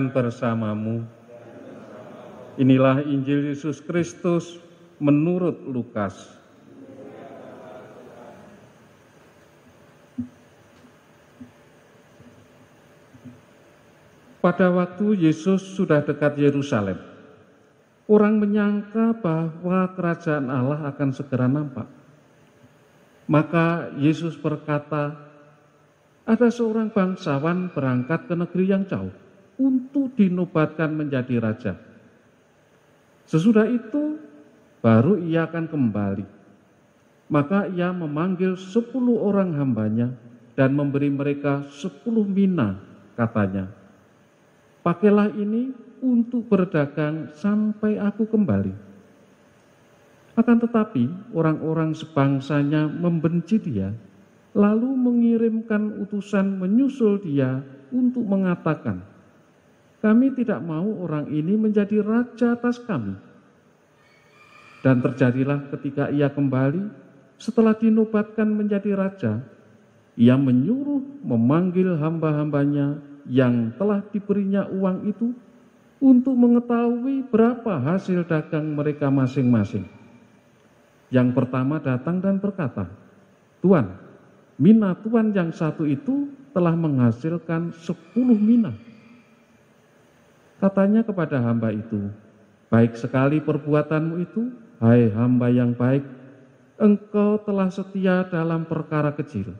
Tuhan bersamamu. Inilah Injil Yesus Kristus menurut Lukas. Pada waktu Yesus sudah dekat Yerusalem, orang menyangka bahwa kerajaan Allah akan segera nampak. Maka Yesus berkata, "Ada seorang bangsawan berangkat ke negeri yang jauh untuk dinobatkan menjadi raja. Sesudah itu baru ia akan kembali. Maka ia memanggil sepuluh orang hambanya dan memberi mereka sepuluh mina katanya. Pakailah ini untuk berdagang sampai aku kembali. Akan tetapi orang-orang sebangsanya membenci dia, lalu mengirimkan utusan menyusul dia untuk mengatakan, kami tidak mau orang ini menjadi raja atas kami. Dan terjadilah ketika ia kembali, setelah dinobatkan menjadi raja, ia menyuruh memanggil hamba-hambanya yang telah diberinya uang itu untuk mengetahui berapa hasil dagang mereka masing-masing. Yang pertama datang dan berkata, Tuan, mina Tuan yang satu itu telah menghasilkan sepuluh mina. Katanya kepada hamba itu, baik sekali perbuatanmu itu, hai hamba yang baik, engkau telah setia dalam perkara kecil.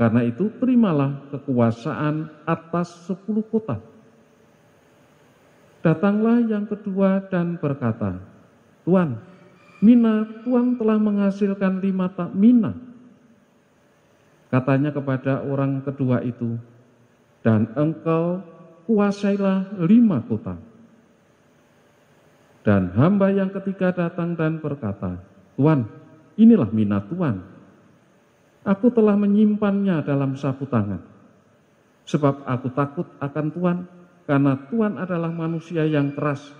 Karena itu terimalah kekuasaan atas sepuluh kota. Datanglah yang kedua dan berkata, Tuan, Mina, tuan telah menghasilkan lima tak Mina. Katanya kepada orang kedua itu, dan engkau kuasailah lima kota. Dan hamba yang ketika datang dan berkata, tuan inilah minat tuan Aku telah menyimpannya dalam sapu tangan. Sebab aku takut akan tuan karena tuan adalah manusia yang keras.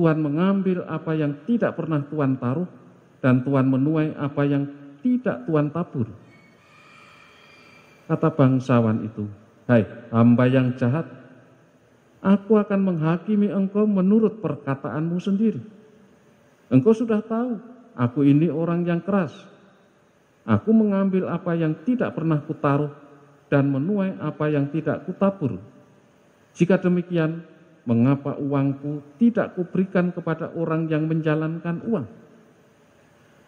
Tuhan mengambil apa yang tidak pernah Tuhan taruh, dan Tuhan menuai apa yang tidak Tuhan tabur. Kata bangsawan itu, Hai, hamba yang jahat, Aku akan menghakimi engkau menurut perkataanmu sendiri. Engkau sudah tahu, aku ini orang yang keras. Aku mengambil apa yang tidak pernah kutaruh dan menuai apa yang tidak kutabur. Jika demikian, mengapa uangku tidak kuberikan kepada orang yang menjalankan uang?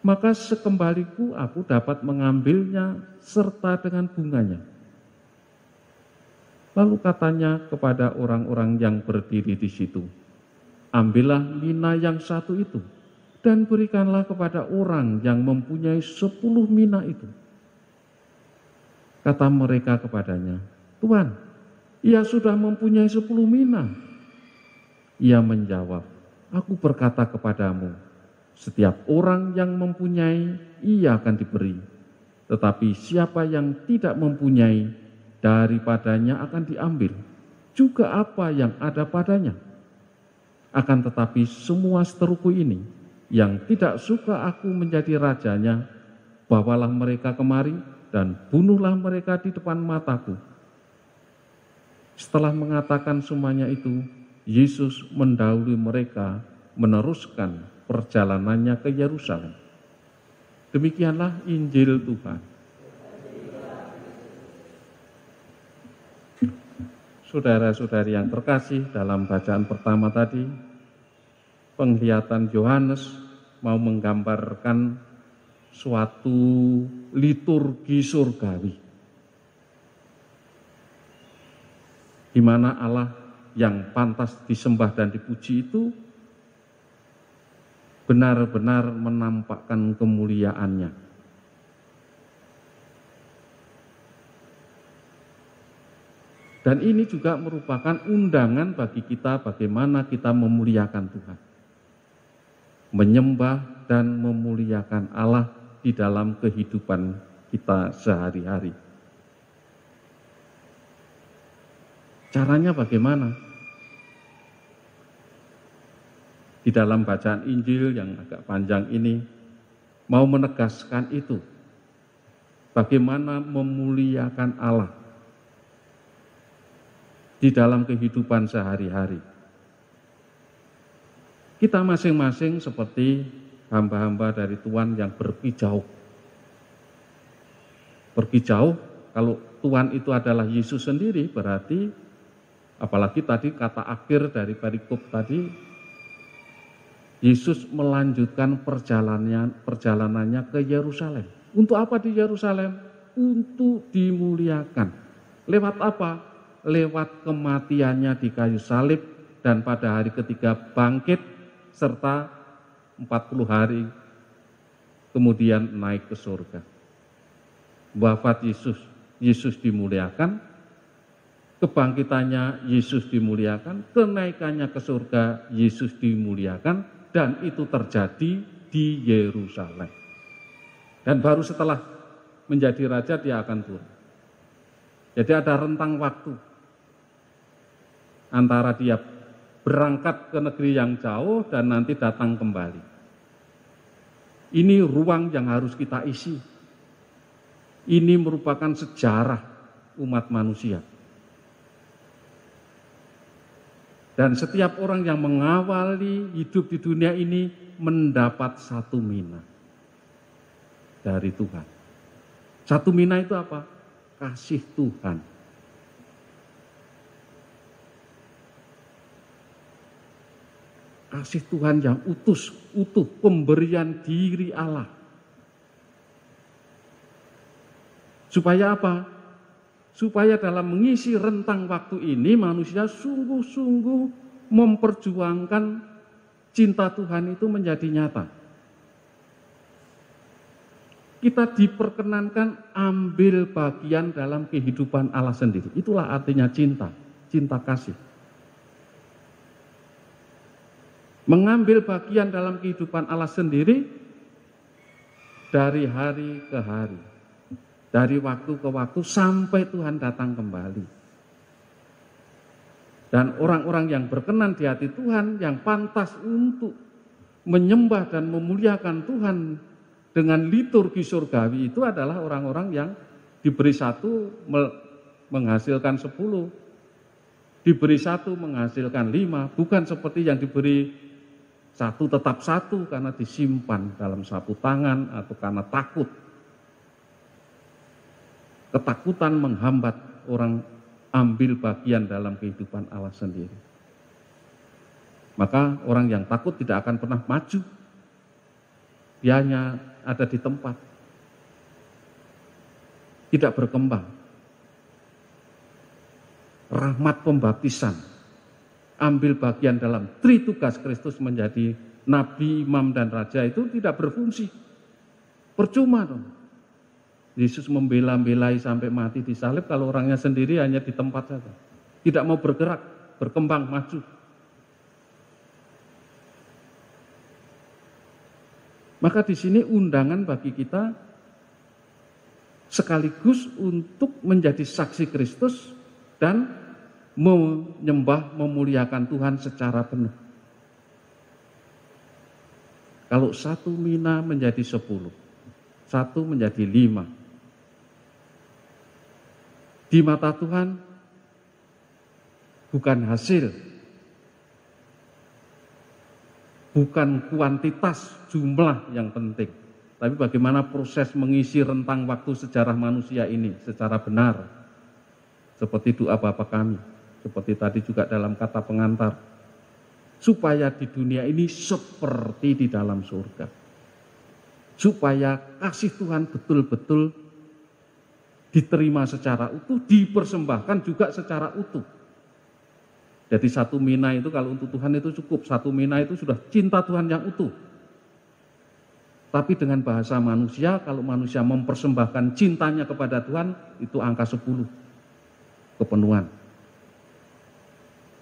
Maka sekembaliku aku dapat mengambilnya serta dengan bunganya.' Lalu katanya kepada orang-orang yang berdiri di situ, Ambillah mina yang satu itu, dan berikanlah kepada orang yang mempunyai sepuluh mina itu. Kata mereka kepadanya, Tuhan, ia sudah mempunyai sepuluh mina. Ia menjawab, aku berkata kepadamu, setiap orang yang mempunyai, ia akan diberi. Tetapi siapa yang tidak mempunyai, daripadanya akan diambil juga apa yang ada padanya. Akan tetapi semua seteruku ini yang tidak suka aku menjadi rajanya, bawalah mereka kemari dan bunuhlah mereka di depan mataku. Setelah mengatakan semuanya itu, Yesus mendahului mereka meneruskan perjalanannya ke Yerusalem. Demikianlah Injil Tuhan. saudara-saudari yang terkasih dalam bacaan pertama tadi, penglihatan Yohanes mau menggambarkan suatu liturgi surgawi. Di mana Allah yang pantas disembah dan dipuji itu benar-benar menampakkan kemuliaannya. Dan ini juga merupakan undangan bagi kita bagaimana kita memuliakan Tuhan. Menyembah dan memuliakan Allah di dalam kehidupan kita sehari-hari. Caranya bagaimana? Di dalam bacaan Injil yang agak panjang ini, mau menegaskan itu. Bagaimana memuliakan Allah di dalam kehidupan sehari-hari. Kita masing-masing seperti hamba-hamba dari Tuhan yang pergi jauh. Pergi jauh, kalau Tuhan itu adalah Yesus sendiri, berarti apalagi tadi kata akhir dari perikop tadi, Yesus melanjutkan perjalanannya, perjalanannya ke Yerusalem. Untuk apa di Yerusalem? Untuk dimuliakan. Lewat apa? lewat kematiannya di kayu salib dan pada hari ketiga bangkit serta 40 hari kemudian naik ke surga. Wafat Yesus, Yesus dimuliakan, kebangkitannya Yesus dimuliakan, kenaikannya ke surga Yesus dimuliakan, dan itu terjadi di Yerusalem. Dan baru setelah menjadi raja dia akan turun. Jadi ada rentang waktu antara dia berangkat ke negeri yang jauh dan nanti datang kembali. Ini ruang yang harus kita isi. Ini merupakan sejarah umat manusia. Dan setiap orang yang mengawali hidup di dunia ini mendapat satu mina dari Tuhan. Satu mina itu apa? Kasih Tuhan. kasih Tuhan yang utus, utuh, pemberian diri Allah. Supaya apa? Supaya dalam mengisi rentang waktu ini manusia sungguh-sungguh memperjuangkan cinta Tuhan itu menjadi nyata. Kita diperkenankan ambil bagian dalam kehidupan Allah sendiri. Itulah artinya cinta, cinta kasih. mengambil bagian dalam kehidupan Allah sendiri dari hari ke hari, dari waktu ke waktu sampai Tuhan datang kembali. Dan orang-orang yang berkenan di hati Tuhan yang pantas untuk menyembah dan memuliakan Tuhan dengan liturgi surgawi itu adalah orang-orang yang diberi satu menghasilkan sepuluh, diberi satu menghasilkan lima, bukan seperti yang diberi satu tetap satu karena disimpan dalam satu tangan atau karena takut. Ketakutan menghambat orang ambil bagian dalam kehidupan Allah sendiri. Maka orang yang takut tidak akan pernah maju. Dia hanya ada di tempat. Tidak berkembang. Rahmat pembaptisan ambil bagian dalam tri tugas Kristus menjadi nabi, imam, dan raja itu tidak berfungsi. Percuma dong. Yesus membela-belai sampai mati di salib kalau orangnya sendiri hanya di tempat saja. Tidak mau bergerak, berkembang, maju. Maka di sini undangan bagi kita sekaligus untuk menjadi saksi Kristus dan menyembah, memuliakan Tuhan secara penuh. Kalau satu mina menjadi sepuluh, satu menjadi lima. Di mata Tuhan bukan hasil, bukan kuantitas jumlah yang penting, tapi bagaimana proses mengisi rentang waktu sejarah manusia ini secara benar, seperti doa Bapak kami seperti tadi juga dalam kata pengantar, supaya di dunia ini seperti di dalam surga, supaya kasih Tuhan betul-betul diterima secara utuh, dipersembahkan juga secara utuh. Jadi satu mina itu kalau untuk Tuhan itu cukup, satu mina itu sudah cinta Tuhan yang utuh. Tapi dengan bahasa manusia, kalau manusia mempersembahkan cintanya kepada Tuhan, itu angka 10. Kepenuhan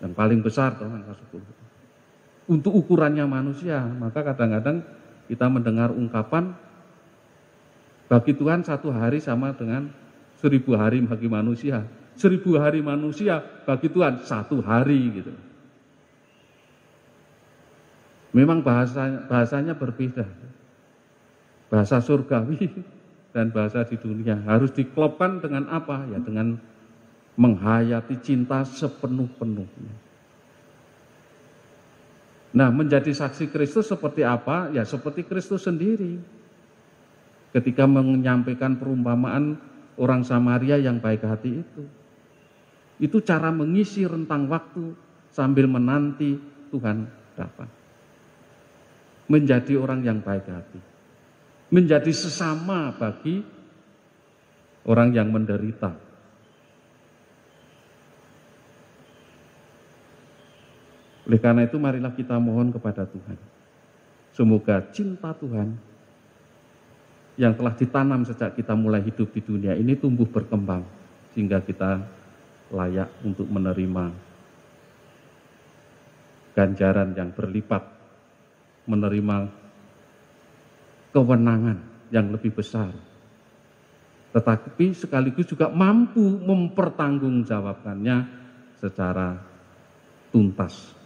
yang paling besar tuh angka 10. Untuk ukurannya manusia, maka kadang-kadang kita mendengar ungkapan bagi Tuhan satu hari sama dengan seribu hari bagi manusia. Seribu hari manusia bagi Tuhan satu hari gitu. Memang bahasanya, bahasanya berbeda. Bahasa surgawi dan bahasa di dunia harus diklopkan dengan apa? Ya dengan menghayati cinta sepenuh-penuhnya. Nah, menjadi saksi Kristus seperti apa? Ya, seperti Kristus sendiri. Ketika menyampaikan perumpamaan orang Samaria yang baik hati itu. Itu cara mengisi rentang waktu sambil menanti Tuhan datang. Menjadi orang yang baik hati. Menjadi sesama bagi orang yang menderita Oleh karena itu marilah kita mohon kepada Tuhan. Semoga cinta Tuhan yang telah ditanam sejak kita mulai hidup di dunia ini tumbuh berkembang sehingga kita layak untuk menerima ganjaran yang berlipat, menerima kewenangan yang lebih besar. Tetapi sekaligus juga mampu mempertanggungjawabkannya secara tuntas